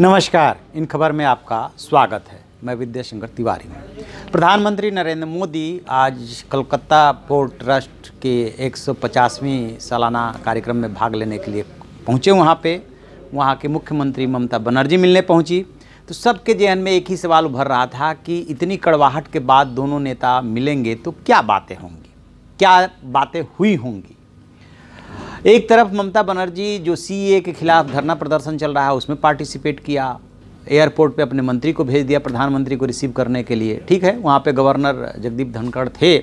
नमस्कार इन खबर में आपका स्वागत है मैं विद्याशंकर तिवारी हूँ प्रधानमंत्री नरेंद्र मोदी आज कलकत्ता पोर्ट ट्रस्ट के 150वीं सालाना कार्यक्रम में भाग लेने के लिए पहुँचे वहाँ पे वहाँ के मुख्यमंत्री ममता बनर्जी मिलने पहुँची तो सबके जहन में एक ही सवाल उभर रहा था कि इतनी कड़वाहट के बाद दोनों नेता मिलेंगे तो क्या बातें होंगी क्या बातें हुई होंगी एक तरफ ममता बनर्जी जो सीए e के खिलाफ धरना प्रदर्शन चल रहा है उसमें पार्टिसिपेट किया एयरपोर्ट पे अपने मंत्री को भेज दिया प्रधानमंत्री को रिसीव करने के लिए ठीक है वहाँ पे गवर्नर जगदीप धनखड़ थे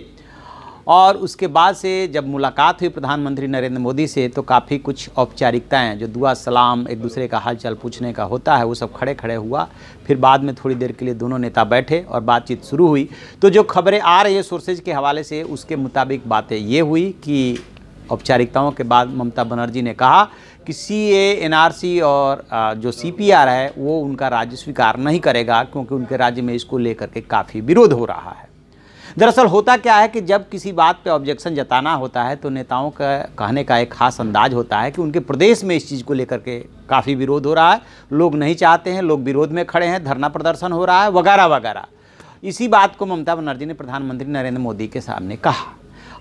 और उसके बाद से जब मुलाकात हुई प्रधानमंत्री नरेंद्र मोदी से तो काफ़ी कुछ औपचारिकताएं जो दुआ सलाम एक दूसरे का हालचाल पूछने का होता है वो सब खड़े खड़े हुआ फिर बाद में थोड़ी देर के लिए दोनों नेता बैठे और बातचीत शुरू हुई तो जो खबरें आ रही है सोर्सेज के हवाले से उसके मुताबिक बातें ये हुई कि औपचारिकताओं के बाद ममता बनर्जी ने कहा कि सी एनआरसी और जो सीपीआर है वो उनका राज्य स्वीकार नहीं करेगा क्योंकि उनके राज्य में इसको लेकर के काफ़ी विरोध हो रहा है दरअसल होता क्या है कि जब किसी बात पे ऑब्जेक्शन जताना होता है तो नेताओं का कहने का एक खास अंदाज होता है कि उनके प्रदेश में इस चीज़ को लेकर के काफ़ी विरोध हो रहा है लोग नहीं चाहते हैं लोग विरोध में खड़े हैं धरना प्रदर्शन हो रहा है वगैरह वगैरह इसी बात को ममता बनर्जी ने प्रधानमंत्री नरेंद्र मोदी के सामने कहा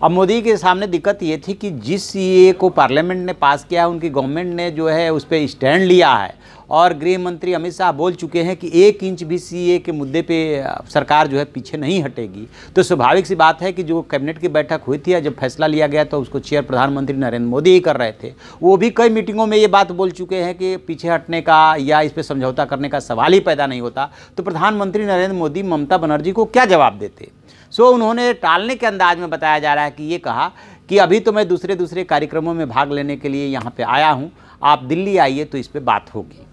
अब मोदी के सामने दिक्कत ये थी कि जिस सी e को पार्लियामेंट ने पास किया उनकी गवर्नमेंट ने जो है उस पर स्टैंड लिया है और गृह मंत्री अमित शाह बोल चुके हैं कि एक इंच भी सीए e के मुद्दे पे सरकार जो है पीछे नहीं हटेगी तो स्वाभाविक सी बात है कि जो कैबिनेट की बैठक हुई थी या जब फैसला लिया गया तो उसको चेयर प्रधानमंत्री नरेंद्र मोदी ही कर रहे थे वो भी कई मीटिंगों में ये बात बोल चुके हैं कि पीछे हटने का या इस पर समझौता करने का सवाल ही पैदा नहीं होता तो प्रधानमंत्री नरेंद्र मोदी ममता बनर्जी को क्या जवाब देते सो so, उन्होंने टालने के अंदाज में बताया जा रहा है कि ये कहा कि अभी तो मैं दूसरे दूसरे कार्यक्रमों में भाग लेने के लिए यहाँ पर आया हूँ आप दिल्ली आइए तो इस पर बात होगी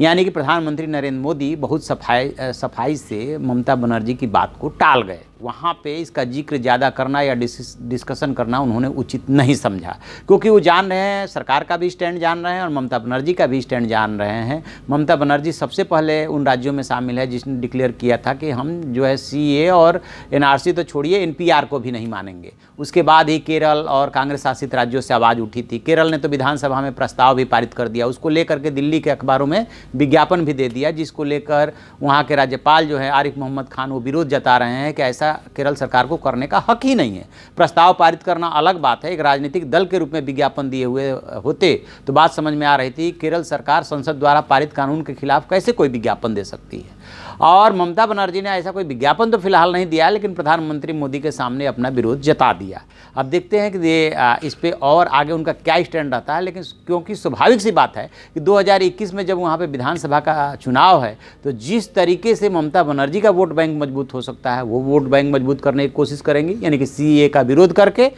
यानी कि प्रधानमंत्री नरेंद्र मोदी बहुत सफाई सफाई से ममता बनर्जी की बात को टाल गए वहाँ पे इसका जिक्र ज़्यादा करना या डिस्कशन करना उन्होंने उचित नहीं समझा क्योंकि वो जान रहे हैं सरकार का भी स्टैंड जान रहे हैं और ममता बनर्जी का भी स्टैंड जान रहे हैं ममता बनर्जी सबसे पहले उन राज्यों में शामिल है जिसने डिक्लेयर किया था कि हम जो है सी और एन तो छोड़िए एन को भी नहीं मानेंगे उसके बाद ही केरल और कांग्रेस शासित राज्यों से आवाज़ उठी थी केरल ने तो विधानसभा में प्रस्ताव भी पारित कर दिया उसको लेकर के दिल्ली के अखबारों में विज्ञापन भी दे दिया जिसको लेकर वहाँ के राज्यपाल जो है आरिफ मोहम्मद खान वो विरोध जता रहे हैं कि ऐसा केरल सरकार को करने का हक ही नहीं है प्रस्ताव पारित करना अलग बात है एक राजनीतिक दल के रूप में विज्ञापन दिए हुए होते तो बात समझ में आ रही थी केरल सरकार संसद द्वारा पारित कानून के खिलाफ कैसे कोई विज्ञापन दे सकती है और ममता बनर्जी ने ऐसा कोई विज्ञापन तो फिलहाल नहीं दिया लेकिन प्रधानमंत्री मोदी के सामने अपना विरोध जता दिया अब देखते हैं कि ये इस पर और आगे उनका क्या स्टैंड रहता है लेकिन क्योंकि स्वाभाविक सी बात है कि 2021 में जब वहाँ पर विधानसभा का चुनाव है तो जिस तरीके से ममता बनर्जी का वोट बैंक मजबूत हो सकता है वो वोट बैंक मजबूत करने की कोशिश करेंगी यानी कि सी का विरोध करके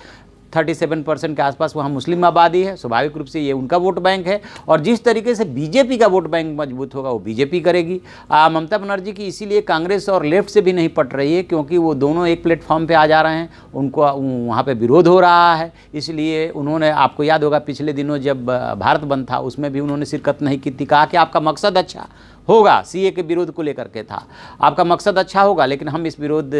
37 परसेंट के आसपास वहाँ मुस्लिम आबादी है स्वाभाविक रूप से ये उनका वोट बैंक है और जिस तरीके से बीजेपी का वोट बैंक मजबूत होगा वो बीजेपी करेगी ममता बनर्जी की इसीलिए कांग्रेस और लेफ्ट से भी नहीं पट रही है क्योंकि वो दोनों एक प्लेटफॉर्म पर आ जा रहे हैं उनको वहाँ पर विरोध हो रहा है इसलिए उन्होंने आपको याद होगा पिछले दिनों जब भारत बंद था उसमें भी उन्होंने शिरकत नहीं की थी कहा कि आपका मकसद अच्छा होगा सीए के विरोध को लेकर के था आपका मकसद अच्छा होगा लेकिन हम इस विरोध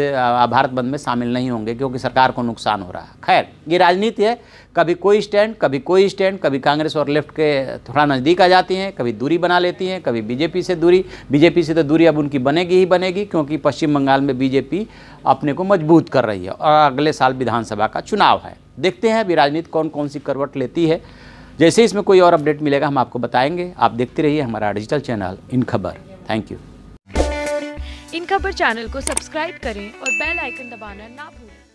भारत बंद में शामिल नहीं होंगे क्योंकि सरकार को नुकसान हो रहा है खैर ये राजनीति है कभी कोई स्टैंड कभी कोई स्टैंड कभी कांग्रेस और लेफ्ट के थोड़ा नज़दीक आ जाती हैं कभी दूरी बना लेती हैं कभी बीजेपी से दूरी बीजेपी से तो दूरी अब उनकी बनेगी ही बनेगी क्योंकि पश्चिम बंगाल में बीजेपी अपने को मजबूत कर रही है और अगले साल विधानसभा का चुनाव है देखते हैं अभी राजनीति कौन कौन सी करवट लेती है जैसे इसमें कोई और अपडेट मिलेगा हम आपको बताएंगे आप देखते रहिए हमारा डिजिटल चैनल इन खबर थैंक यू इन खबर चैनल को सब्सक्राइब करें और बेल आइकन दबाना ना भूलें